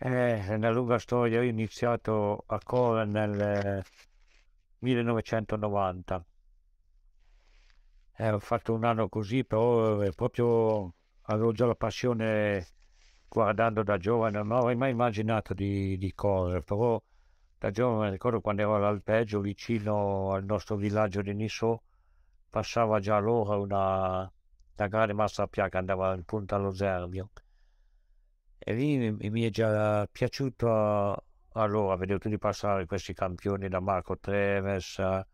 Eh, è una lunga storia. Io ho iniziato a correre nel 1990. Eh, eh, ho fatto un anno così, però eh, proprio avevo già la passione guardando da giovane, non avrei mai immaginato di, di correre, però da giovane ricordo quando ero all'alpeggio vicino al nostro villaggio di Nissò, passava già allora una, una grande massa a pia andava in punta allo Zerbio e lì mi, mi è già piaciuto allora vedere tutti passare questi campioni da Marco Treves a,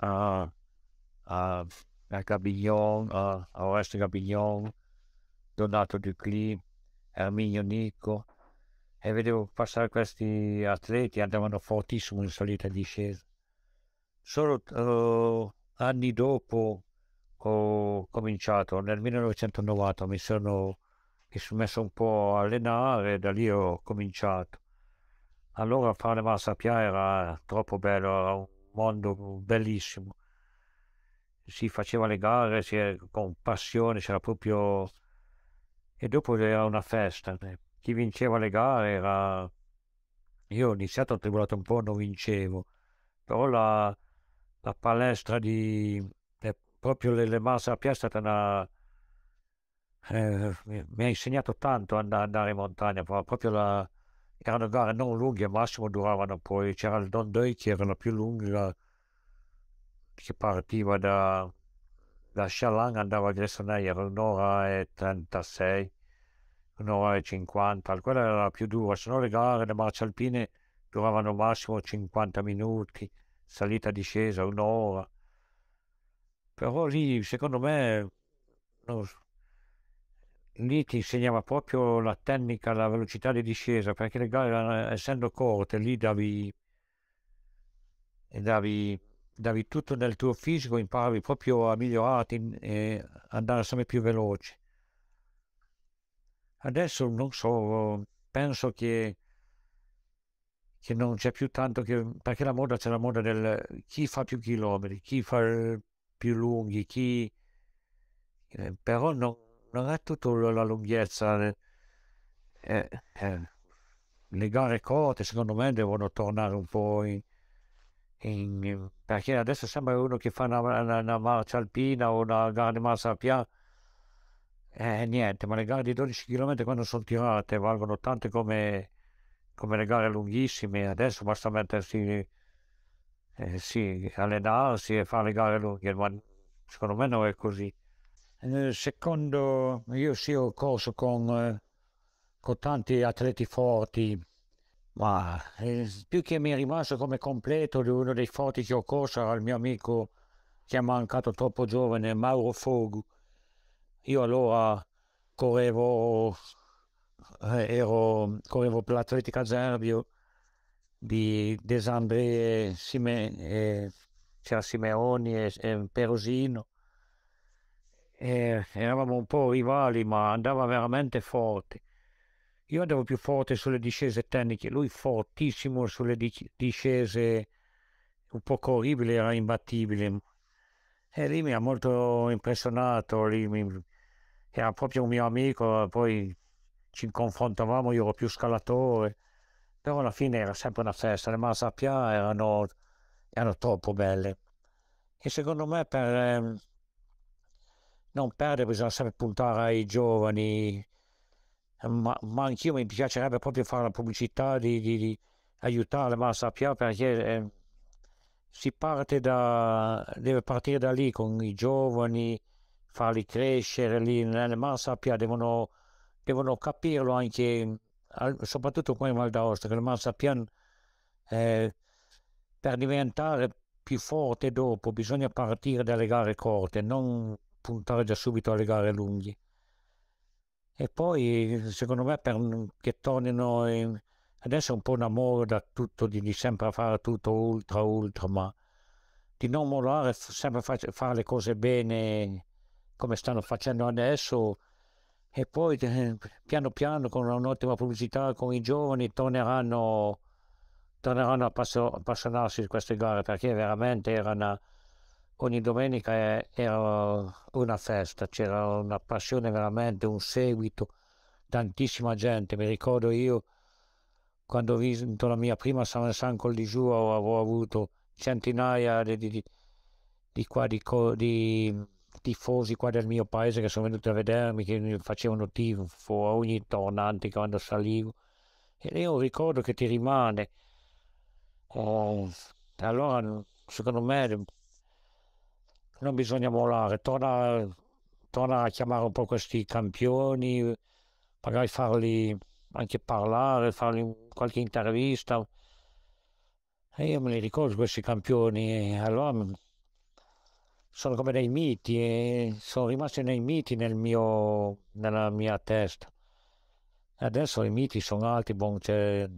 a, a, Gabignon, a, a Oreste Gabignon, Donato Ducli, Erminio Nico e vedevo passare questi atleti, andavano fortissimo in solita discesa. Solo uh, anni dopo ho cominciato, nel 1990 mi sono che si è messo un po' a allenare e da lì ho cominciato. Allora fare massa pia era troppo bello, era un mondo bellissimo. Si faceva le gare si con passione, c'era proprio... E dopo era una festa. Eh. Chi vinceva le gare era... Io ho iniziato a tribolato un po', non vincevo. Però la, la palestra di... Eh, proprio le, le massa pia è stata una eh, mi ha insegnato tanto ad andare in montagna, proprio la, erano gare non lunghe, al massimo duravano poi, c'era il Don Day che era la più lunga, che partiva da, da Shalang, andava a Gressonei, era un'ora e 36, un'ora e 50, quella era la più dura, se no le gare, le marcia alpine duravano al massimo 50 minuti, salita e discesa un'ora. Però lì, secondo me, non so, lì ti insegnava proprio la tecnica, la velocità di discesa, perché le gare essendo corte lì davi, davi, davi tutto nel tuo fisico, imparavi proprio a migliorarti mm, e andare sempre più veloce. Adesso non so, penso che, che non c'è più tanto che, perché la moda c'è la moda del chi fa più chilometri, chi fa eh, più lunghi, chi... Eh, però non, non è tutto la lunghezza. Eh. eh, eh. Le gare corte, secondo me, devono tornare un po' in, in, perché adesso sembra uno che fa una, una, una marcia alpina o una gara di marcia piana. Eh, niente, ma le gare di 12 km quando sono tirate valgono tante come, come le gare lunghissime. Adesso basta mettersi, eh, sì, allenarsi e fare le gare lunghe, ma secondo me non è così secondo io sì ho corso con, eh, con tanti atleti forti ma eh, più che mi è rimasto come completo uno dei forti che ho corso era il mio amico che è mancato troppo giovane Mauro Fogu io allora correvo eh, ero correvo per l'atletica Zerbio di Desandre Sime, Simeoni e, e Perosino e eh, eravamo un po' rivali, ma andava veramente forte. Io andavo più forte sulle discese tecniche, lui fortissimo sulle discese un po' corribili, era imbattibile. E lì mi ha molto impressionato, mi... era proprio un mio amico, poi ci confrontavamo, io ero più scalatore, però alla fine era sempre una festa, le Massapia erano, erano troppo belle. E secondo me per ehm, non perdere, bisogna sempre puntare ai giovani, ma, ma anch'io mi piacerebbe proprio fare la pubblicità di, di, di aiutare la massa perché eh, si parte da, deve partire da lì con i giovani, farli crescere lì nelle massa Pia, devono, devono capirlo anche, soprattutto qua in Val d'Aosta, che la massa Pia eh, per diventare più forte dopo bisogna partire dalle gare corte, non puntare già subito alle gare lunghe. E poi secondo me per, che tornino in, adesso è un po' un amore da tutto, di, di sempre fare tutto ultra ultra, ma di non mollare, sempre fac- fare le cose bene come stanno facendo adesso e poi eh, piano piano con un'ottima pubblicità con i giovani torneranno, torneranno a passo- appassionarsi di queste gare perché veramente era una ogni domenica era uh, una festa, c'era una passione veramente, un seguito, tantissima gente. Mi ricordo io quando ho vinto la mia prima San San col giù, avevo avuto centinaia di, di, di, qua, di, tifosi qua del mio paese che sono venuti a vedermi, che mi facevano tifo a ogni tornante quando salivo. E io ricordo che ti rimane. Oh, allora, secondo me non bisogna mollare, torna, torna a chiamare un po' questi campioni, magari farli anche parlare, farli qualche intervista. E io me li ricordo questi campioni, allora sono come dei miti, e sono rimasti nei miti nel mio, nella mia testa. Adesso i miti sono alti, bon, c'è, cioè,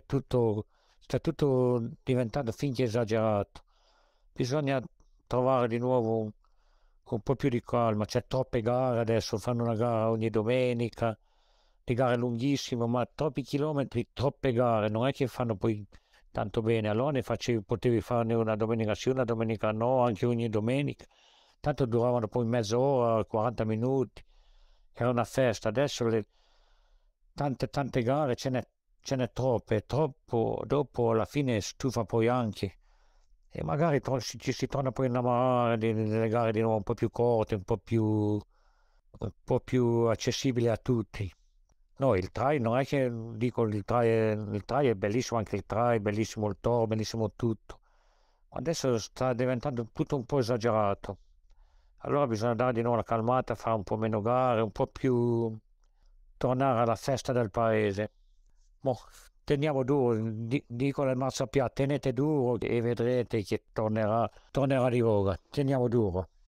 è tutto, sta tutto diventando finché esagerato. Bisogna trovare di nuovo un, con un po' più di calma. C'è troppe gare adesso, fanno una gara ogni domenica, di gare lunghissime, ma troppi chilometri, troppe gare, non è che fanno poi tanto bene. Allora ne facevi, potevi farne una domenica sì, una domenica no, anche ogni domenica. Tanto duravano poi mezz'ora, 40 minuti, era una festa. Adesso le, tante, tante gare ce n'è, ce n'è troppe, troppo, dopo alla fine stufa poi anche e magari ci si torna poi a innamorare delle gare di nuovo un po' più corte, un po' più, un po più accessibili a tutti. No, il try non è che dico il try, è, il try è bellissimo, anche il try, bellissimo il toro, bellissimo tutto. Ma adesso sta diventando tutto un po' esagerato. Allora bisogna dare di nuovo la calmata, fare un po' meno gare, un po' più tornare alla festa del paese. Boh, teniamo duro, dico la massa piatta, tenete duro e vedrete che tornerà, tornerà di voga, teniamo duro.